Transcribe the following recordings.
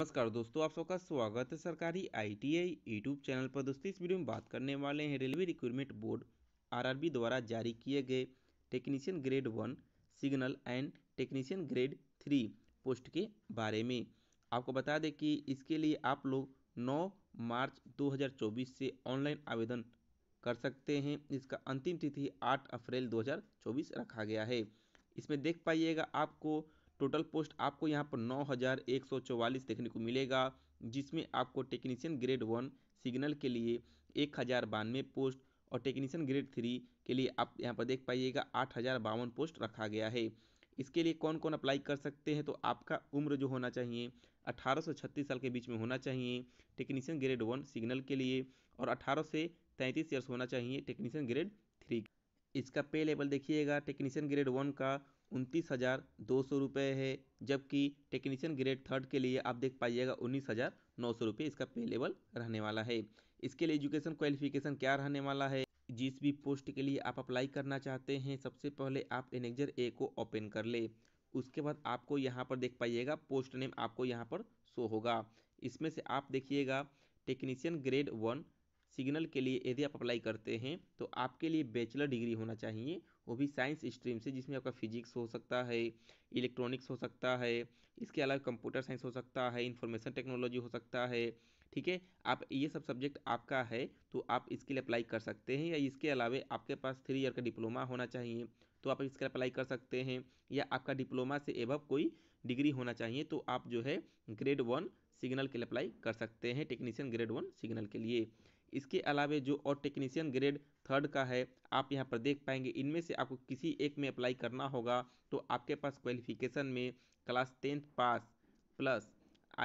नमस्कार दोस्तों आप सबका स्वागत है सरकारी आईटीआई यूट्यूब चैनल पर दोस्तों इस वीडियो में बात करने वाले हैं रेलवे रिक्रूटमेंट बोर्ड आरआरबी द्वारा जारी किए गए technician grade one signal and technician grade three post के बारे में आपको बता दें कि इसके लिए आप लोग नौ मार्च 2024 से ऑनलाइन आवेदन कर सकते हैं इसका अंतिम तिथि आठ अप्रैल चौबीस रखा गया है इसमें देख पाइएगा आपको टोटल पोस्ट आपको यहाँ पर नौ हज़ार एक सौ चौवालीस देखने को मिलेगा जिसमें आपको टेक्नीशियन ग्रेड वन सिग्नल के लिए एक हज़ार बानवे पोस्ट और टेक्नीशियन ग्रेड थ्री के लिए आप यहाँ पर देख पाइएगा आठ हज़ार बावन पोस्ट रखा गया है इसके लिए कौन कौन अप्लाई कर सकते हैं तो आपका उम्र जो होना चाहिए अठारह छत्तीस साल के बीच में होना चाहिए टेक्नीशियन ग्रेड वन सिग्नल के लिए और अठारह से तैंतीस ईयर्स होना चाहिए टेक्नीशियन ग्रेड थ्री इसका पे लेवल देखिएगा टेक्नीशियन ग्रेड वन का उनतीस हज़ार दो सौ रुपये है जबकि टेक्नीशियन ग्रेड थर्ड के लिए आप देख पाइएगा उन्नीस हज़ार नौ सौ रुपये इसका पे लेवल रहने वाला है इसके लिए एजुकेशन क्वालिफिकेशन क्या रहने वाला है जिस भी पोस्ट के लिए आप अप्लाई करना चाहते हैं सबसे पहले आप एनेक्जर ए को ओपन कर ले उसके बाद आपको यहाँ पर देख पाइएगा पोस्ट नेम आपको यहाँ पर शो होगा इसमें से आप देखिएगा टेक्नीशियन ग्रेड वन सिग्नल के लिए यदि आप अप्लाई करते हैं तो आपके लिए बैचलर डिग्री होना चाहिए वो भी साइंस स्ट्रीम से जिसमें आपका फिजिक्स हो सकता है इलेक्ट्रॉनिक्स हो सकता है इसके अलावा कंप्यूटर साइंस हो सकता है इंफॉर्मेशन टेक्नोलॉजी हो सकता है ठीक है आप ये सब सब्जेक्ट आपका है तो आप इसके लिए अप्लाई कर सकते हैं या इसके अलावा आपके पास थ्री ईयर का डिप्लोमा होना चाहिए तो आप इसके लिए अप्लाई कर सकते हैं या आपका डिप्लोमा से एवब कोई डिग्री होना चाहिए तो आप जो है ग्रेड वन सिग्नल के लिए अप्लाई कर सकते हैं टेक्नीशियन ग्रेड वन सिग्नल के लिए इसके अलावा जो और टेक्नीशियन ग्रेड थर्ड का है आप यहाँ पर देख पाएंगे इनमें से आपको किसी एक में अप्लाई करना होगा तो आपके पास क्वालिफिकेशन में class tenth pass plus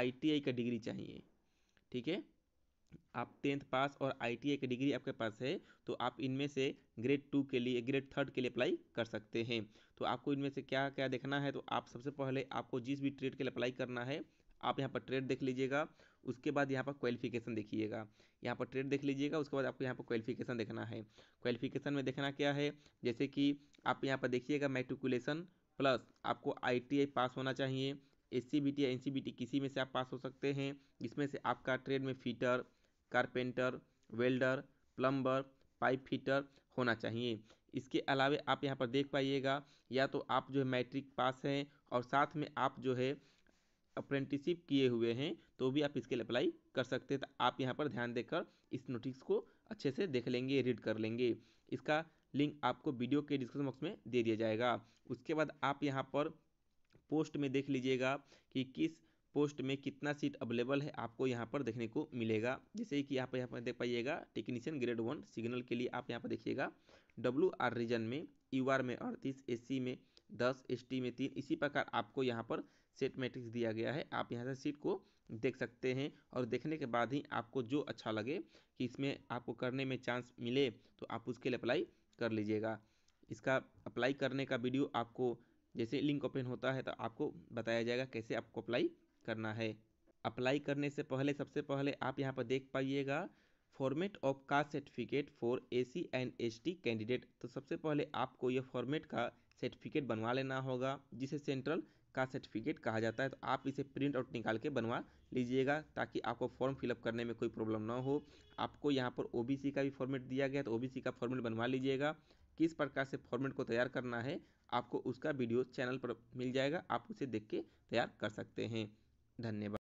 ITI का डिग्री चाहिए ठीक है आप टेंथ पास और आईटीआई की डिग्री आपके पास है तो आप इनमें से ग्रेड टू के लिए ग्रेड थर्ड के लिए अप्लाई कर सकते हैं तो आपको इनमें से क्या क्या देखना है तो आप सबसे पहले आपको जिस भी ट्रेड के लिए अप्लाई करना है आप यहाँ पर ट्रेड देख लीजिएगा उसके बाद यहाँ पर क्वालिफिकेशन देखिएगा यहाँ पर ट्रेड देख लीजिएगा उसके बाद आपको यहाँ पर क्वालिफिकेशन देखना है क्वालिफिकेशन में देखना क्या है जैसे कि आप यहाँ पर देखिएगा मेट्रिकुलेशन प्लस आपको आई पास होना चाहिए एस या एन किसी में से आप पास हो सकते हैं जिसमें से आपका ट्रेड में fitter carpenter welder plumber pipe fitter होना चाहिए इसके अलावा आप यहाँ पर देख पाइएगा या तो आप जो है मैट्रिक पास हैं और साथ में आप जो है अप्रेंटिसिप किए हुए हैं तो भी आप इसके लिए अप्लाई कर सकते हैं तो आप यहाँ पर ध्यान देकर इस नोटिस को अच्छे से देख लेंगे रीड कर लेंगे इसका लिंक आपको वीडियो के डिस्क्रिप्शन बॉक्स में दे दिया जाएगा उसके बाद आप यहाँ पर पोस्ट में देख लीजिएगा कि किस पोस्ट में कितना सीट अवेलेबल है आपको यहाँ पर देखने को मिलेगा जैसे कि यहाँ पर यहाँ पर देख पाइएगा टेक्नीशियन ग्रेड वन सिग्नल के लिए आप यहाँ पर देखिएगा डब्ल्यू आर रीजन में यू आर में अड़तीस एस सी में दस एस टी में तीन इसी प्रकार आपको यहाँ पर सेट मैट्रिक्स दिया गया है आप यहाँ से सीट को देख सकते हैं और देखने के बाद ही आपको जो अच्छा लगे कि इसमें आपको करने में चांस मिले तो आप उसके लिए अप्लाई कर लीजिएगा इसका अप्लाई करने का वीडियो आपको जैसे लिंक ओपन होता है तो आपको बताया जाएगा कैसे आपको अप्लाई करना है अप्लाई करने से पहले सबसे पहले आप यहाँ पर देख पाइएगा format of caste certificate for SC and ST candidate तो सबसे पहले आपको यह फॉर्मेट का सर्टिफिकेट बनवा लेना होगा जिसे सेंट्रल कास्ट सर्टिफिकेट कहा जाता है तो आप इसे प्रिंट आउट निकाल के बनवा लीजिएगा ताकि आपको फॉर्म फिलअप करने में कोई प्रॉब्लम ना हो आपको यहाँ पर ओबीसी का भी फॉर्मेट दिया गया तो ओबीसी का फॉर्मेट बनवा लीजिएगा किस प्रकार से फॉर्मेट को तैयार करना है आपको उसका वीडियो चैनल पर मिल जाएगा आप उसे देख के तैयार कर सकते हैं धन्यवाद